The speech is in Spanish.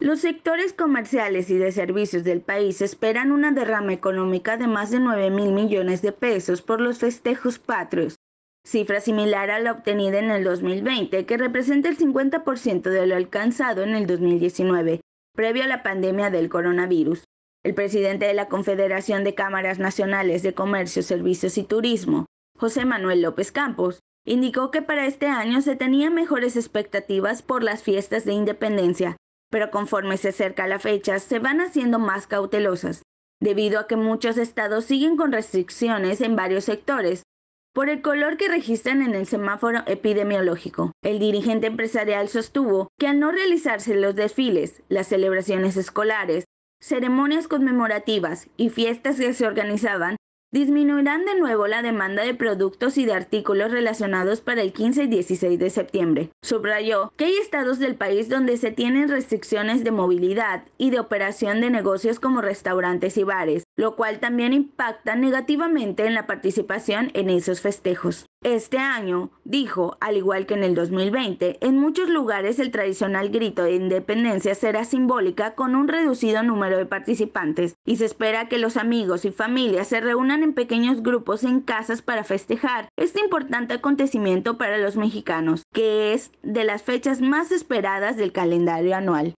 Los sectores comerciales y de servicios del país esperan una derrama económica de más de 9 mil millones de pesos por los festejos patrios, cifra similar a la obtenida en el 2020, que representa el 50% de lo alcanzado en el 2019, previo a la pandemia del coronavirus. El presidente de la Confederación de Cámaras Nacionales de Comercio, Servicios y Turismo, José Manuel López Campos, indicó que para este año se tenían mejores expectativas por las fiestas de independencia, pero conforme se acerca la fecha se van haciendo más cautelosas, debido a que muchos estados siguen con restricciones en varios sectores, por el color que registran en el semáforo epidemiológico. El dirigente empresarial sostuvo que al no realizarse los desfiles, las celebraciones escolares, ceremonias conmemorativas y fiestas que se organizaban, Disminuirán de nuevo la demanda de productos y de artículos relacionados para el 15 y 16 de septiembre. Subrayó que hay estados del país donde se tienen restricciones de movilidad y de operación de negocios como restaurantes y bares, lo cual también impacta negativamente en la participación en esos festejos. Este año, dijo, al igual que en el 2020, en muchos lugares el tradicional grito de independencia será simbólica con un reducido número de participantes y se espera que los amigos y familias se reúnan en pequeños grupos en casas para festejar este importante acontecimiento para los mexicanos, que es de las fechas más esperadas del calendario anual.